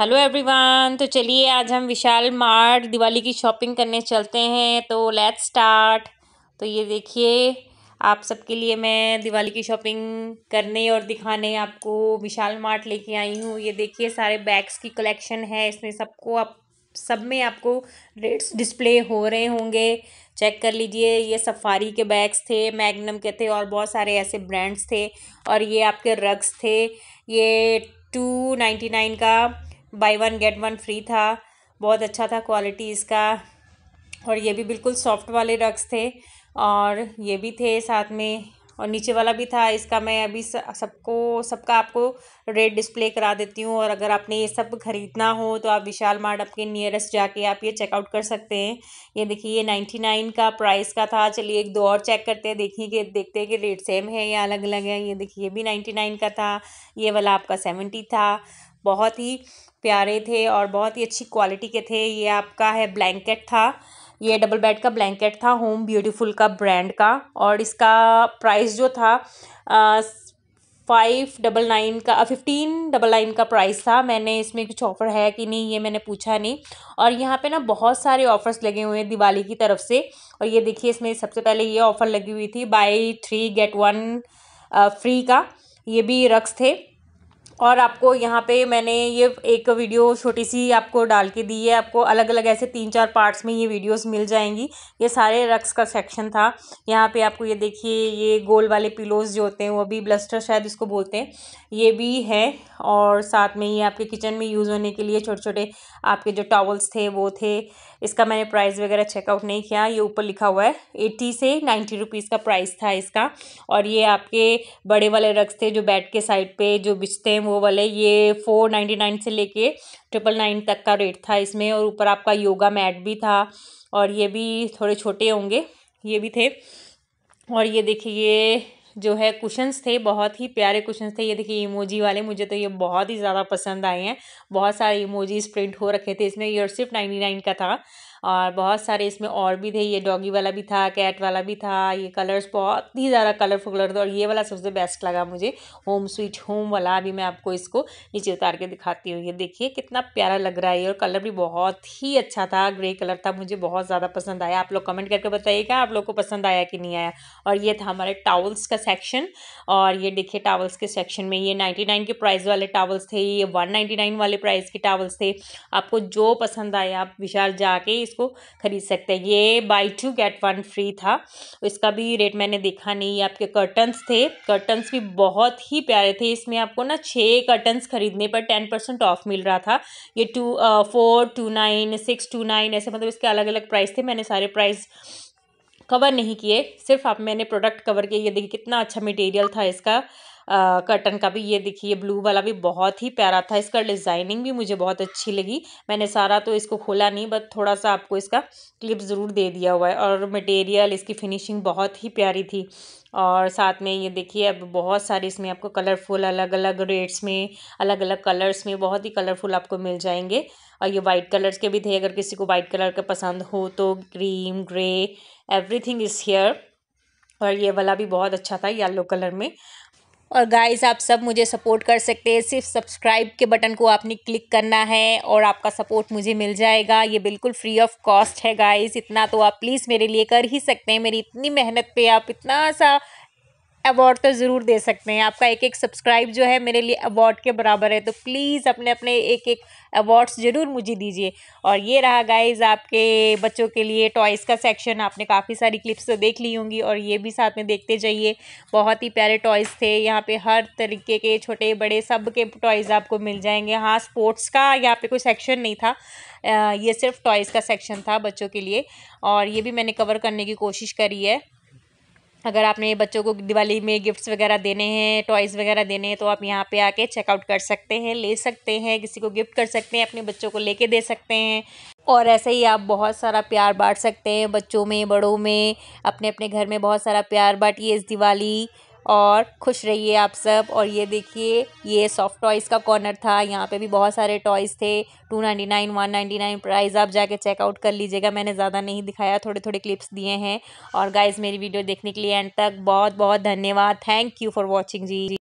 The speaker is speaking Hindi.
हेलो एवरीवन तो चलिए आज हम विशाल मार्ट दिवाली की शॉपिंग करने चलते हैं तो लेट्स स्टार्ट तो ये देखिए आप सबके लिए मैं दिवाली की शॉपिंग करने और दिखाने आपको विशाल मार्ट लेके आई हूँ ये देखिए सारे बैग्स की कलेक्शन है इसमें सबको आप सब में आपको रेट्स डिस्प्ले हो रहे होंगे चेक कर लीजिए ये सफारी के बैग्स थे मैगनम के थे और बहुत सारे ऐसे ब्रांड्स थे और ये आपके रग्स थे ये टू नाइन्टी नाइन का buy one get one free था बहुत अच्छा था क्वालिटी इसका और ये भी बिल्कुल सॉफ्ट वाले रग्स थे और ये भी थे साथ में और नीचे वाला भी था इसका मैं अभी सबको सबका आपको रेट डिस्प्ले करा देती हूँ और अगर आपने ये सब खरीदना हो तो आप विशाल मार्ट आपके नियरेस्ट जाके आप ये चेकआउट कर सकते हैं ये देखिए ये नाइन्टी नाइन का प्राइस का था चलिए एक दो और चेक करते हैं देखिए कि देखते हैं कि रेट सेम है या अलग अलग है ये देखिए ये भी नाइन्टी नाइन का था ये वाला आपका सेवेंटी था बहुत ही प्यारे थे और बहुत ही अच्छी क्वालिटी के थे ये आपका है ब्लैंकेट था ये डबल बेड का ब्लैंकेट था होम ब्यूटीफुल का ब्रांड का और इसका प्राइस जो था फाइव डबल नाइन का फिफ्टीन डबल नाइन का प्राइस था मैंने इसमें कुछ ऑफ़र है कि नहीं ये मैंने पूछा नहीं और यहाँ पे ना बहुत सारे ऑफ़र्स लगे हुए हैं दिवाली की तरफ से और ये देखिए इसमें सबसे पहले ये ऑफ़र लगी हुई थी buy three get one free का ये भी रक्स थे और आपको यहाँ पे मैंने ये एक वीडियो छोटी सी आपको डाल के दी है आपको अलग अलग ऐसे तीन चार पार्ट्स में ये वीडियोस मिल जाएंगी ये सारे रक्स का सेक्शन था यहाँ पे आपको ये देखिए ये गोल वाले पिलोज जो होते हैं वो भी ब्लस्टर शायद इसको बोलते हैं ये भी है और साथ में ये आपके किचन में यूज़ होने के लिए छोटे छोटे आपके जो टॉवल्स थे वो थे इसका मैंने प्राइस वगैरह चेकआउट नहीं किया ये ऊपर लिखा हुआ है एट्टी से नाइन्टी रुपीज़ का प्राइस था इसका और ये आपके बड़े वाले रक्स थे जो बेड के साइड पर जो बिछते हैं वो वाले ये फ़ोर नाइन्टी नाइन से लेके ट्रिपल नाइन तक का रेट था इसमें और ऊपर आपका योगा मैट भी था और ये भी थोड़े छोटे होंगे ये भी थे और ये देखिए ये जो है कुशंस थे बहुत ही प्यारे कुशंस थे ये देखिए इमोजी वाले मुझे तो ये बहुत ही ज़्यादा पसंद आए हैं बहुत सारे इमोजीज प्रिंट हो रखे थे इसमें ये सिर्फ नाइन्टी नाइन का था और बहुत सारे इसमें और भी थे ये डॉगी वाला भी था कैट वाला भी था ये कलर्स बहुत ही ज़्यादा कलरफुल कलर था और ये वाला सबसे बेस्ट लगा मुझे होम स्वीट होम वाला अभी मैं आपको इसको नीचे उतार के दिखाती हूँ ये देखिए कितना प्यारा लग रहा है ये और कलर भी बहुत ही अच्छा था ग्रे कलर था मुझे बहुत ज़्यादा पसंद आया आप लोग कमेंट करके बताइएगा आप लोग को पसंद आया कि नहीं आया और ये था हमारे टावल्स का सेक्शन और ये देखिए टावल्स के सेक्शन में ये नाइन्टी नाइन के प्राइस वाले टावल्स थे ये वन नाइन्टी नाइन वाले प्राइस के टावल्स थे आपको जो पसंद आया आप विशाल जाके इसको को ख़रीद सकते हैं ये buy two get one free था इसका भी रेट मैंने देखा नहीं आपके कर्टन्स थे कर्टन्स भी बहुत ही प्यारे थे इसमें आपको ना छः कर्टन्स ख़रीदने पर टेन परसेंट ऑफ मिल रहा था ये two four two nine six two nine ऐसे मतलब इसके अलग अलग प्राइस थे मैंने सारे प्राइस कवर नहीं किए सिर्फ आप मैंने प्रोडक्ट कवर किए ये देखिए कितना अच्छा मटेरियल था इसका कर्टन का भी ये देखिए ब्लू वाला भी बहुत ही प्यारा था इसका डिज़ाइनिंग भी मुझे बहुत अच्छी लगी मैंने सारा तो इसको खोला नहीं बट थोड़ा सा आपको इसका क्लिप ज़रूर दे दिया हुआ है और मटेरियल इसकी फिनिशिंग बहुत ही प्यारी थी और साथ में ये देखिए अब बहुत सारे इसमें आपको कलरफुल अलग अलग रेट्स में अलग अलग कलर्स में बहुत ही कलरफुल आपको मिल जाएंगे और ये वाइट कलर्स के भी थे अगर किसी को वाइट कलर का पसंद हो तो cream grey everything is here और ये वाला भी बहुत अच्छा था येलो कलर में और गाइस आप सब मुझे सपोर्ट कर सकते हैं सिर्फ सब्सक्राइब के बटन को आपने क्लिक करना है और आपका सपोर्ट मुझे मिल जाएगा ये बिल्कुल फ्री ऑफ कॉस्ट है गाइस इतना तो आप प्लीज़ मेरे लिए कर ही सकते हैं मेरी इतनी मेहनत पे आप इतना सा अवार्ड तो ज़रूर दे सकते हैं आपका एक एक सब्सक्राइब जो है मेरे लिए अवार्ड के बराबर है तो प्लीज़ अपने अपने एक एक अवार्ड्स ज़रूर मुझे दीजिए और ये रहा गाइज आपके बच्चों के लिए टॉयज़ का सेक्शन आपने काफ़ी सारी क्लिप्स तो देख ली होंगी और ये भी साथ में देखते जाइए बहुत ही प्यारे टॉयज़ थे यहाँ पे हर तरीके के छोटे बड़े सब के टॉयज़ आपको मिल जाएंगे हाँ स्पोर्ट्स का यहाँ पे कोई सेक्शन नहीं था ये सिर्फ टॉयज़ का सेक्शन था बच्चों के लिए और ये भी मैंने कवर करने की कोशिश करी है अगर आपने बच्चों को दिवाली में गिफ्ट्स वगैरह देने हैं टॉयज़ वगैरह देने हैं तो आप यहाँ पे आके चेकआउट कर सकते हैं ले सकते हैं किसी को गिफ्ट कर सकते हैं अपने बच्चों को लेके दे सकते हैं और ऐसे ही आप बहुत सारा प्यार बांट सकते हैं बच्चों में बड़ों में अपने अपने घर में बहुत सारा प्यार बांटिए इस दिवाली और खुश रहिए आप सब और ये देखिए ये सॉफ्ट टॉयज़ का कॉर्नर था यहाँ पे भी बहुत सारे टॉयज़ थे two ninety nine one ninety nine price आप जाके चेकआउट कर लीजिएगा मैंने ज़्यादा नहीं दिखाया थोड़े थोड़े क्लिप्स दिए हैं और गाइज मेरी वीडियो देखने के लिए एंड तक बहुत बहुत धन्यवाद thank you for watching ji